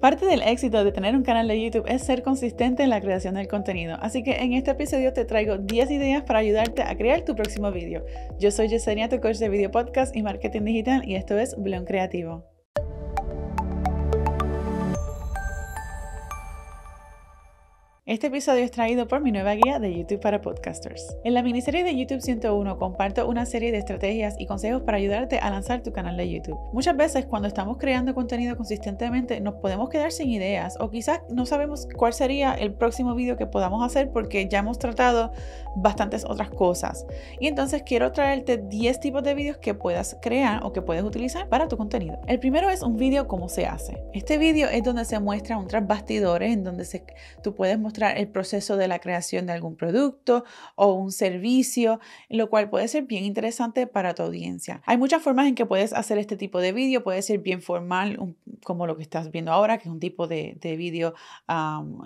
Parte del éxito de tener un canal de YouTube es ser consistente en la creación del contenido, así que en este episodio te traigo 10 ideas para ayudarte a crear tu próximo vídeo. Yo soy Yesenia, tu coach de video podcast y marketing digital, y esto es Blon Creativo. Este episodio es traído por mi nueva guía de YouTube para podcasters. En la miniserie de YouTube 101 comparto una serie de estrategias y consejos para ayudarte a lanzar tu canal de YouTube. Muchas veces cuando estamos creando contenido consistentemente nos podemos quedar sin ideas o quizás no sabemos cuál sería el próximo vídeo que podamos hacer porque ya hemos tratado bastantes otras cosas. Y entonces quiero traerte 10 tipos de vídeos que puedas crear o que puedes utilizar para tu contenido. El primero es un vídeo cómo se hace. Este vídeo es donde se muestra un tras bastidores en donde se, tú puedes mostrar el proceso de la creación de algún producto o un servicio, lo cual puede ser bien interesante para tu audiencia. Hay muchas formas en que puedes hacer este tipo de vídeo, puede ser bien formal, como lo que estás viendo ahora, que es un tipo de, vídeo,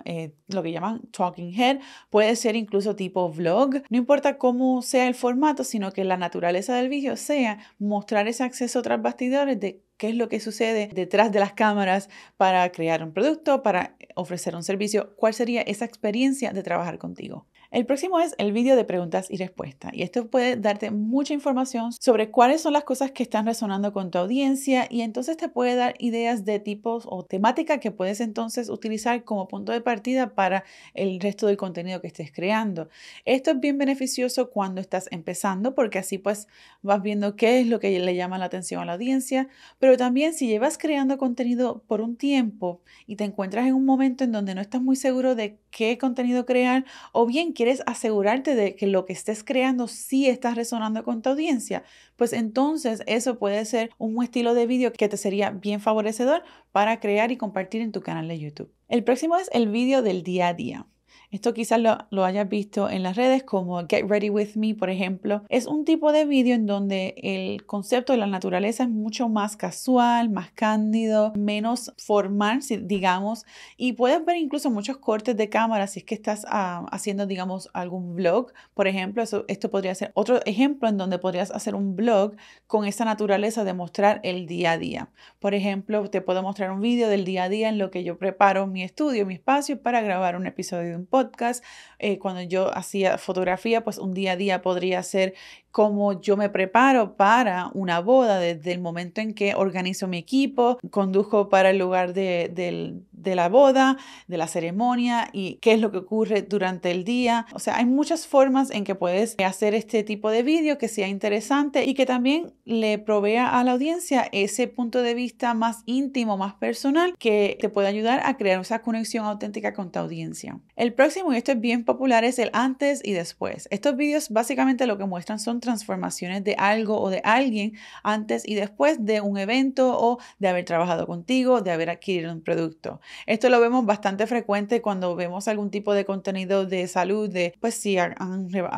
eh, lo que llaman talking head, puede ser incluso tipo vlog, no importa cómo sea el formato, sino que la naturaleza del vídeo sea mostrar ese acceso tras bastidores de qué es lo que sucede detrás de las cámaras para crear un producto, para ofrecer un servicio, cuál sería esa experiencia de trabajar contigo. El próximo es el vídeo de preguntas y respuestas y esto puede darte mucha información sobre cuáles son las cosas que están resonando con tu audiencia y entonces te puede dar ideas de tipos o temática que puedes entonces utilizar como punto de partida para el resto del contenido que estés creando. Esto es bien beneficioso cuando estás empezando porque así pues vas viendo qué es lo que le llama la atención a la audiencia, pero también si llevas creando contenido por un tiempo y te encuentras en un momento en donde no estás muy seguro de qué contenido crear o bien qué quieres asegurarte de que lo que estés creando sí estás resonando con tu audiencia, pues entonces eso puede ser un estilo de vídeo que te sería bien favorecedor para crear y compartir en tu canal de YouTube. El próximo es el vídeo del día a día. Esto quizás lo, lo, hayas visto en las redes como Get Ready With Me, por ejemplo. Es un tipo de vídeo en donde el concepto de la naturaleza es mucho más casual, más cándido, menos formal, digamos. Y puedes ver incluso muchos cortes de cámara si es que estás ah, haciendo, digamos, algún vlog, por ejemplo. esto podría ser otro ejemplo en donde podrías hacer un blog con esa naturaleza de mostrar el día a día. Por ejemplo, te puedo mostrar un vídeo del día a día en lo que yo preparo mi estudio, mi espacio para grabar un episodio de un podcast podcast, eh, cuando yo hacía fotografía, pues un día a día podría ser cómo yo me preparo para una boda desde el momento en que organizo mi equipo, condujo para el lugar de, de, la boda, de la ceremonia y qué es lo que ocurre durante el día. O sea, hay muchas formas en que puedes hacer este tipo de vídeo que sea interesante y que también le provea a la audiencia ese punto de vista más íntimo, más personal, que te puede ayudar a crear esa conexión auténtica con tu audiencia. El próximo y esto es bien popular, es el antes y después. Estos vídeos básicamente lo que muestran son transformaciones de algo o de alguien antes y después de un evento o de haber trabajado contigo, de haber adquirido un producto. Esto lo vemos bastante frecuente cuando vemos algún tipo de contenido de salud, de pues si han,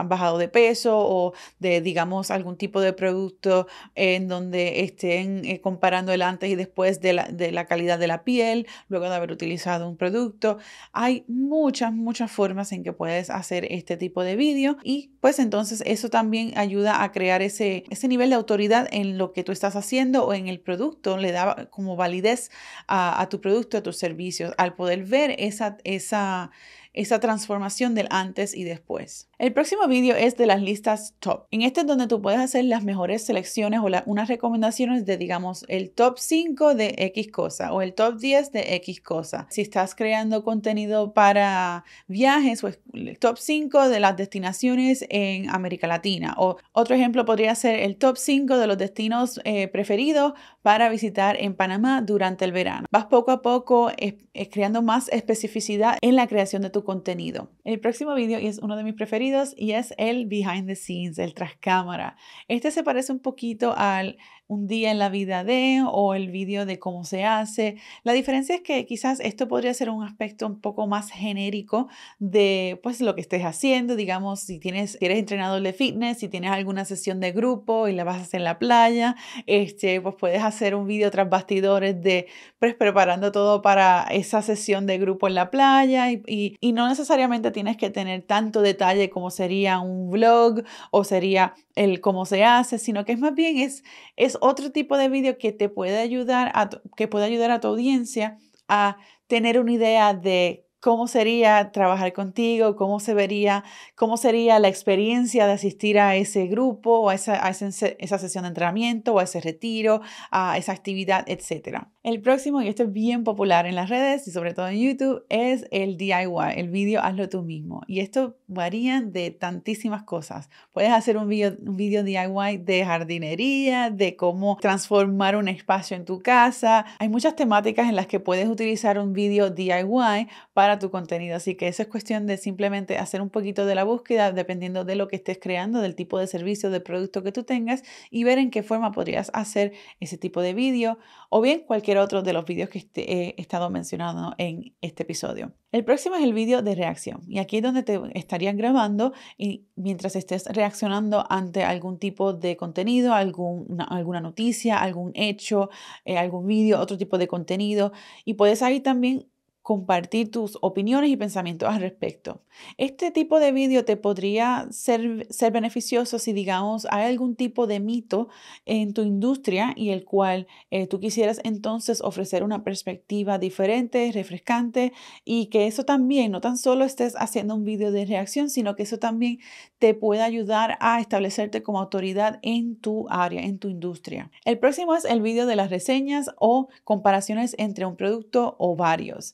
bajado de peso o de digamos algún tipo de producto en donde estén eh, comparando el antes y después de la calidad de la piel, luego de haber utilizado un producto. Hay muchas, muchas formas en que puedes hacer este tipo de vídeo y pues entonces eso también ayuda a crear ese, ese nivel de autoridad en lo que tú estás haciendo o en el producto, le da como validez a, a tu producto, a tus servicios, al poder ver esa, esa esa transformación del antes y después. El próximo vídeo es de las listas top. En este es donde tú puedes hacer las mejores selecciones o unas recomendaciones de, digamos, el top 5 de X cosa o el top 10 de X cosa. Si estás creando contenido para viajes, o pues, el top 5 de las destinaciones en América Latina. O otro ejemplo podría ser el top 5 de los destinos eh, preferidos para visitar en Panamá durante el verano. Vas poco a poco eh, eh, creando más especificidad en la creación de tu contenido. El próximo video es uno de mis preferidos y es el behind the scenes, el tras cámara. Este se parece un poquito al un día en la vida de o el vídeo de cómo se hace. La diferencia es que quizás esto podría ser un aspecto un poco más genérico de pues lo que estés haciendo, digamos, si tienes eres entrenador de fitness, si tienes alguna sesión de grupo y la vas a hacer en la playa, este, pues puedes hacer un vídeo tras bastidores de pues, preparando todo para esa sesión de grupo en la playa y, no necesariamente tienes que tener tanto detalle como sería un vlog o sería el cómo se hace, sino que es más bien es, es otro tipo de vídeo que te puede ayudar a, que puede ayudar a tu audiencia a tener una idea de cómo sería trabajar contigo, cómo se vería, cómo sería la experiencia de asistir a ese grupo o a esa, esa sesión de entrenamiento o a ese retiro, a esa actividad, etc. El próximo, y esto es bien popular en las redes y sobre todo en YouTube, es el DIY, el vídeo hazlo tú mismo. Y esto varía de tantísimas cosas. Puedes hacer un vídeo un video DIY de jardinería, de cómo transformar un espacio en tu casa. Hay muchas temáticas en las que puedes utilizar un vídeo DIY para tu contenido. Así que eso es cuestión de simplemente hacer un poquito de la búsqueda dependiendo de lo que estés creando, del tipo de servicio, del producto que tú tengas y ver en qué forma podrías hacer ese tipo de vídeo o bien cualquier otro de los vídeos que este, eh, he estado mencionando en este episodio. El próximo es el vídeo de reacción y aquí es donde te estarían grabando y mientras estés reaccionando ante algún tipo de contenido, alguna, alguna noticia, algún hecho, eh, algún vídeo, otro tipo de contenido y puedes ahí también compartir tus opiniones y pensamientos al respecto. Este tipo de vídeo te podría ser, ser, beneficioso si, digamos, hay algún tipo de mito en tu industria y el cual eh, tú quisieras entonces ofrecer una perspectiva diferente, refrescante y que eso también, no tan solo estés haciendo un vídeo de reacción, sino que eso también te pueda ayudar a establecerte como autoridad en tu área, en tu industria. El próximo es el vídeo de las reseñas o comparaciones entre un producto o varios.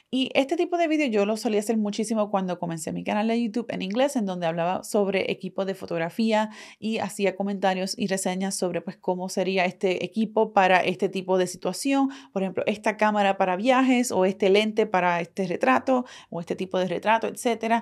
Y este tipo de vídeo yo lo solía hacer muchísimo cuando comencé mi canal de YouTube en inglés, en donde hablaba sobre equipo de fotografía y hacía comentarios y reseñas sobre pues cómo sería este equipo para este tipo de situación. Por ejemplo, esta cámara para viajes o este lente para este retrato o este tipo de retrato, etc.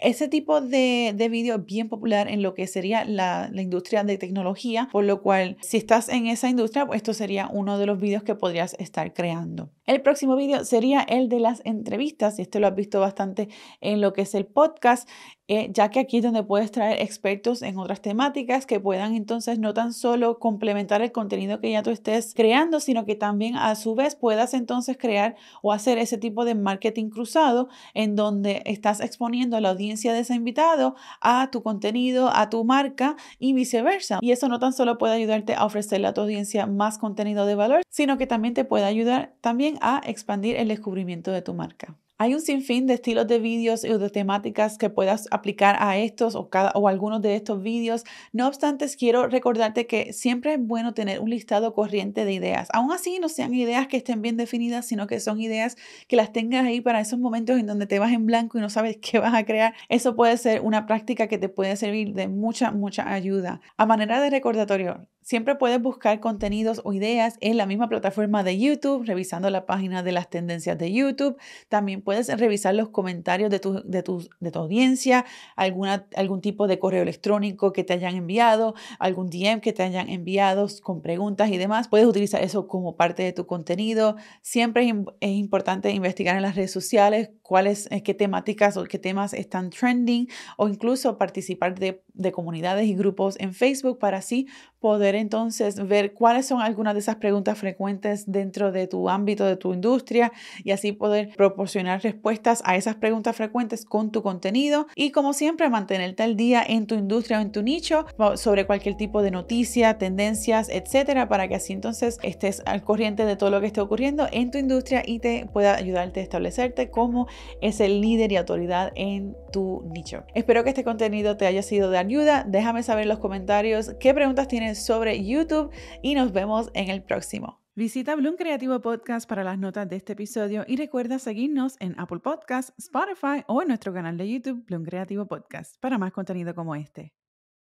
Ese tipo de, de vídeo es bien popular en lo que sería la, la, industria de tecnología, por lo cual si estás en esa industria, pues, esto sería uno de los vídeos que podrías estar creando. El próximo vídeo sería el de las entrevistas, y esto lo has visto bastante en lo que es el podcast, eh, ya que aquí es donde puedes traer expertos en otras temáticas que puedan entonces no tan solo complementar el contenido que ya tú estés creando, sino que también a su vez puedas entonces crear o hacer ese tipo de marketing cruzado en donde estás exponiendo a la audiencia de ese invitado a tu contenido, a tu marca y viceversa. Y eso no tan solo puede ayudarte a ofrecerle a tu audiencia más contenido de valor, sino que también te puede ayudar también a expandir el descubrimiento de tu marca. Hay un sinfín de estilos de vídeos y de temáticas que puedas aplicar a estos o, cada, o algunos de estos vídeos. No obstante, quiero recordarte que siempre es bueno tener un listado corriente de ideas. Aún así, no sean ideas que estén bien definidas, sino que son ideas que las tengas ahí para esos momentos en donde te vas en blanco y no sabes qué vas a crear. Eso puede ser una práctica que te puede servir de mucha, mucha ayuda. A manera de recordatorio, Siempre puedes buscar contenidos o ideas en la misma plataforma de YouTube, revisando la página de las tendencias de YouTube. También puedes revisar los comentarios de tu, de tu, de tu audiencia, alguna, algún tipo de correo electrónico que te hayan enviado, algún DM que te hayan enviado con preguntas y demás. Puedes utilizar eso como parte de tu contenido. Siempre es, importante investigar en las redes sociales cuáles, eh, qué temáticas o qué temas están trending o incluso participar de, de comunidades y grupos en Facebook para así poder entonces ver cuáles son algunas de esas preguntas frecuentes dentro de tu ámbito, de tu industria y así poder proporcionar respuestas a esas preguntas frecuentes con tu contenido y como siempre mantenerte al día en tu industria o en tu nicho sobre cualquier tipo de noticia, tendencias, etcétera, para que así entonces estés al corriente de todo lo que esté ocurriendo en tu industria y te pueda ayudarte a establecerte como es el líder y autoridad en tu nicho. Espero que este contenido te haya sido de ayuda. Déjame saber en los comentarios qué preguntas tienes sobre YouTube y nos vemos en el próximo. Visita Bloom Creativo Podcast para las notas de este episodio y recuerda seguirnos en Apple Podcasts, Spotify o en nuestro canal de YouTube Bloom Creativo Podcast para más contenido como este.